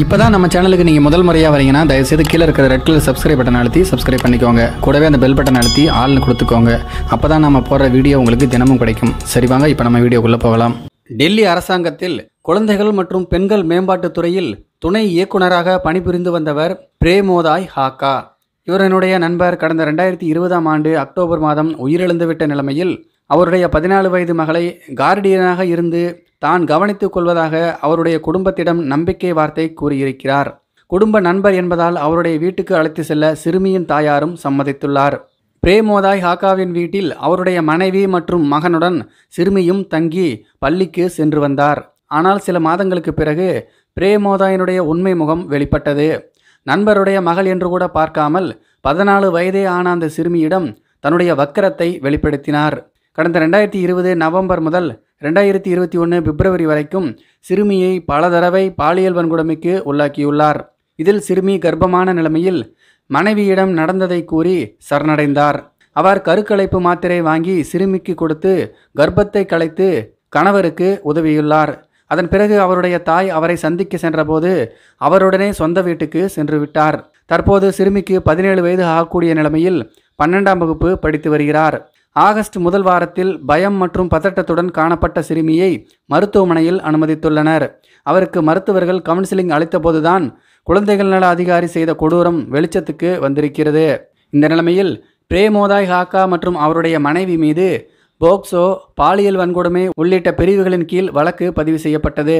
இப்போ தான் நம்ம சேனலுக்கு நீங்கள் முதல் முறையாக வரீங்கன்னா தயவுசெய்து கீழே இருக்கிற ரெட் கலர் சப்ஸ்கிரைப் பட்டன் அழுத்தி சப்ஸ்கிரைப் பண்ணிக்கோங்க கூடவே அந்த பெல் பட்டன் அழுத்தி ஆள்னு கொடுத்துக்கோங்க அப்போ தான் நம்ம போடுற வீடியோ உங்களுக்கு தினமும் கிடைக்கும் சரி வாங்க இப்போ நம்ம வீடியோக்குள்ளே போகலாம் டெல்லி அரசாங்கத்தில் குழந்தைகள் மற்றும் பெண்கள் மேம்பாட்டுத் துறையில் துணை இயக்குநராக பணிபுரிந்து வந்தவர் பிரேமோதாய் ஹாக்கா இவரனுடைய நண்பர் கடந்த ரெண்டாயிரத்தி இருபதாம் ஆண்டு அக்டோபர் மாதம் உயிரிழந்துவிட்ட நிலைமையில் அவருடைய பதினாலு வயது மகளை கார்டியனாக இருந்து தான் கவனித்துக் கொள்வதாக அவருடைய குடும்பத்திடம் நம்பிக்கை வார்த்தை கூறியிருக்கிறார் குடும்ப நண்பர் என்பதால் அவருடைய வீட்டுக்கு அழைத்து செல்ல சிறுமியின் தாயாரும் சம்மதித்துள்ளார் பிரேமோதாய் ஹாக்காவின் வீட்டில் அவருடைய மனைவி மற்றும் மகனுடன் சிறுமியும் தங்கி பள்ளிக்கு சென்று வந்தார் ஆனால் சில மாதங்களுக்கு பிறகு பிரேமோதாயினுடைய உண்மை முகம் வெளிப்பட்டது நண்பருடைய மகள் என்று கூட பார்க்காமல் பதினாலு வயதே ஆன அந்த சிறுமியிடம் தன்னுடைய வக்கரத்தை வெளிப்படுத்தினார் கடந்த ரெண்டாயிரத்தி இருபது நவம்பர் முதல் ரெண்டாயிரத்தி இருபத்தி ஒன்று பிப்ரவரி வரைக்கும் சிறுமியை பல தடவை பாலியல் வன்கொடுமைக்கு உள்ளாக்கியுள்ளார் இதில் சிறுமி கர்ப்பமான நிலைமையில் மனைவியிடம் நடந்ததை கூறி சரணடைந்தார் அவர் கருக்கலைப்பு மாத்திரை வாங்கி சிறுமிக்கு கொடுத்து கர்ப்பத்தை கலைத்து கணவருக்கு உதவியுள்ளார் அதன் பிறகு அவருடைய தாய் அவரை சந்திக்க சென்றபோது அவருடனே சொந்த வீட்டுக்கு சென்று விட்டார் தற்போது சிறுமிக்கு பதினேழு வயது ஆகக்கூடிய நிலைமையில் பன்னெண்டாம் வகுப்பு படித்து வருகிறார் ஆகஸ்ட் முதல் வாரத்தில் பயம் மற்றும் பதட்டத்துடன் காணப்பட்ட சிறுமியை மருத்துவமனையில் அனுமதித்துள்ளனர் அவருக்கு மருத்துவர்கள் கவுன்சிலிங் அளித்தபோதுதான் குழந்தைகள் நல அதிகாரி செய்த கொடூரம் வெளிச்சத்துக்கு வந்திருக்கிறது இந்த நிலைமையில் பிரேமோதாய் ஹாக்கா மற்றும் அவருடைய மனைவி மீது போக்சோ பாலியல் வன்கொடுமை உள்ளிட்ட பிரிவுகளின் கீழ் வழக்கு பதிவு செய்யப்பட்டது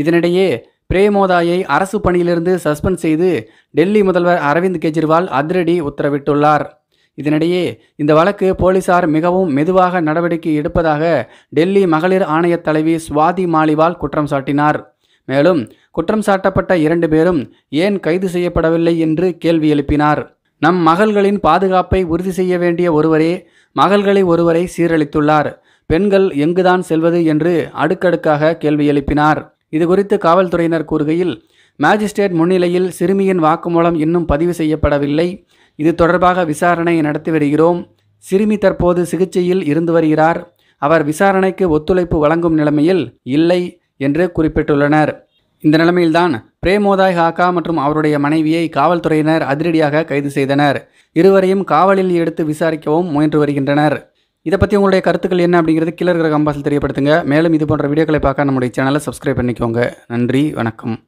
இதனிடையே பிரேமோதாயை அரசு பணியிலிருந்து சஸ்பெண்ட் செய்து டெல்லி முதல்வர் அரவிந்த் கெஜ்ரிவால் அதிரடி உத்தரவிட்டுள்ளார் இதனிடையே இந்த வழக்கு போலீசார் மிகவும் மெதுவாக நடவடிக்கை எடுப்பதாக டெல்லி மகளிர் ஆணைய தலைவி சுவாதி மாலிவால் குற்றம் சாட்டினார் மேலும் குற்றம் சாட்டப்பட்ட இரண்டு பேரும் ஏன் கைது செய்யப்படவில்லை என்று கேள்வி எழுப்பினார் நம் மகள்களின் பாதுகாப்பை உறுதி செய்ய வேண்டிய ஒருவரே மகள்களை ஒருவரை சீரழித்துள்ளார் பெண்கள் எங்குதான் செல்வது என்று அடுக்கடுக்காக கேள்வி எழுப்பினார் இது குறித்து காவல்துறையினர் கூறுகையில் மேஜிஸ்ட்ரேட் முன்னிலையில் சிறுமியின் வாக்குமூலம் இன்னும் பதிவு செய்யப்படவில்லை இது தொடர்பாக விசாரணை நடத்தி வருகிறோம் சிறுமி தற்போது சிகிச்சையில் இருந்து வருகிறார் அவர் விசாரணைக்கு ஒத்துழைப்பு வழங்கும் நிலைமையில் இல்லை என்று குறிப்பிட்டுள்ளனர் இந்த நிலைமையில்தான் பிரேமோதாய் ஹாக்கா மற்றும் அவருடைய மனைவியை காவல்துறையினர் அதிரடியாக கைது செய்தனர் இருவரையும் காவலில் எடுத்து விசாரிக்கவும் முயன்று வருகின்றனர் இதை பற்றி உங்களுடைய கருத்துக்கள் என்ன அப்படிங்கிறது கிளர்கிற கிரக கம்பாசில் தெரியப்படுத்துங்க மேலும் இது போன்ற வீடியோக்களை பார்க்க நம்முடைய சேனலை சப்ஸ்கிரைப் பண்ணிக்கோங்க நன்றி வணக்கம்